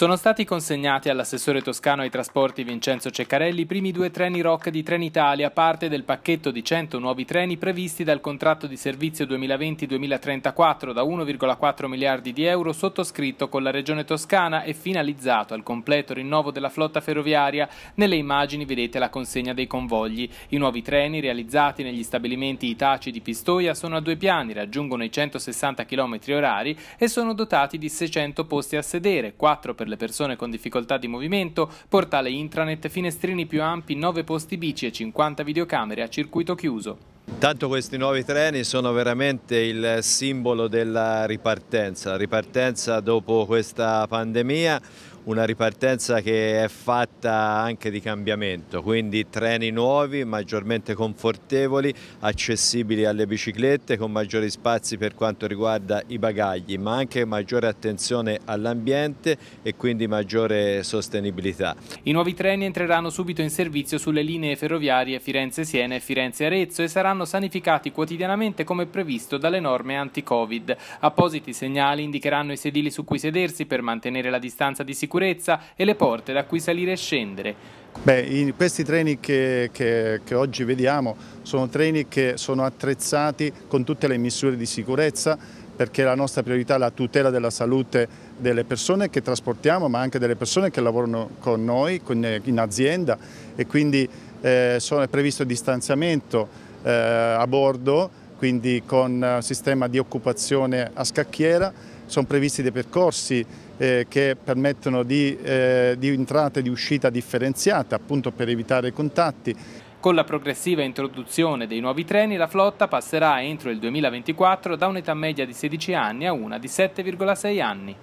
Sono stati consegnati all'assessore toscano ai trasporti Vincenzo Ceccarelli i primi due treni ROC di Trenitalia, parte del pacchetto di 100 nuovi treni previsti dal contratto di servizio 2020-2034 da 1,4 miliardi di euro sottoscritto con la Regione Toscana e finalizzato al completo rinnovo della flotta ferroviaria. Nelle immagini vedete la consegna dei convogli. I nuovi treni realizzati negli stabilimenti Itaci di Pistoia sono a due piani, raggiungono i 160 km orari e sono dotati di 600 posti a sedere, 4 per le persone con difficoltà di movimento, portale intranet, finestrini più ampi, 9 posti bici e 50 videocamere a circuito chiuso. Tanto questi nuovi treni sono veramente il simbolo della ripartenza, ripartenza dopo questa pandemia una ripartenza che è fatta anche di cambiamento, quindi treni nuovi, maggiormente confortevoli, accessibili alle biciclette, con maggiori spazi per quanto riguarda i bagagli, ma anche maggiore attenzione all'ambiente e quindi maggiore sostenibilità. I nuovi treni entreranno subito in servizio sulle linee ferroviarie Firenze-Siena e Firenze-Arezzo e saranno sanificati quotidianamente come previsto dalle norme anti-Covid. Appositi segnali indicheranno i sedili su cui sedersi per mantenere la distanza di sicurezza sicurezza e le porte da cui salire e scendere. Beh, questi treni che, che, che oggi vediamo sono treni che sono attrezzati con tutte le misure di sicurezza perché la nostra priorità è la tutela della salute delle persone che trasportiamo ma anche delle persone che lavorano con noi in azienda e quindi eh, sono, è previsto distanziamento eh, a bordo quindi con eh, sistema di occupazione a scacchiera, sono previsti dei percorsi eh, che permettono di, eh, di entrata e di uscita differenziata appunto per evitare i contatti. Con la progressiva introduzione dei nuovi treni la flotta passerà entro il 2024 da un'età media di 16 anni a una di 7,6 anni.